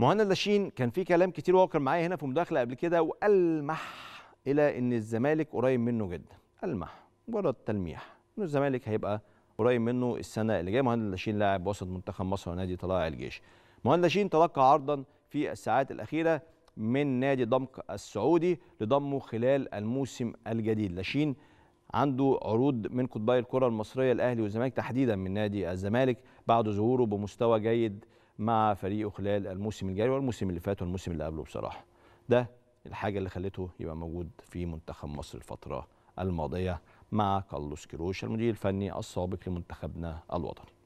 مهند لاشين كان في كلام كتير وهو كان معايا هنا في مداخله قبل كده والمح الى ان الزمالك قريب منه جدا المح مجرد تلميح ان الزمالك هيبقى قريب منه السنه اللي جايه مهند لاشين لاعب وسط منتخب مصر ونادي طلائع الجيش مهند لاشين تلقى عرضا في الساعات الاخيره من نادي ضمك السعودي لضمه خلال الموسم الجديد لاشين عنده عروض من قطبي الكره المصريه الاهلي والزمالك تحديدا من نادي الزمالك بعد ظهوره بمستوى جيد مع فريقه خلال الموسم الجاري والموسم اللي فات والموسم اللي قبله بصراحه ده الحاجه اللي خلته يبقى موجود في منتخب مصر الفتره الماضيه مع كارلوس كيروش المدير الفني السابق لمنتخبنا الوطني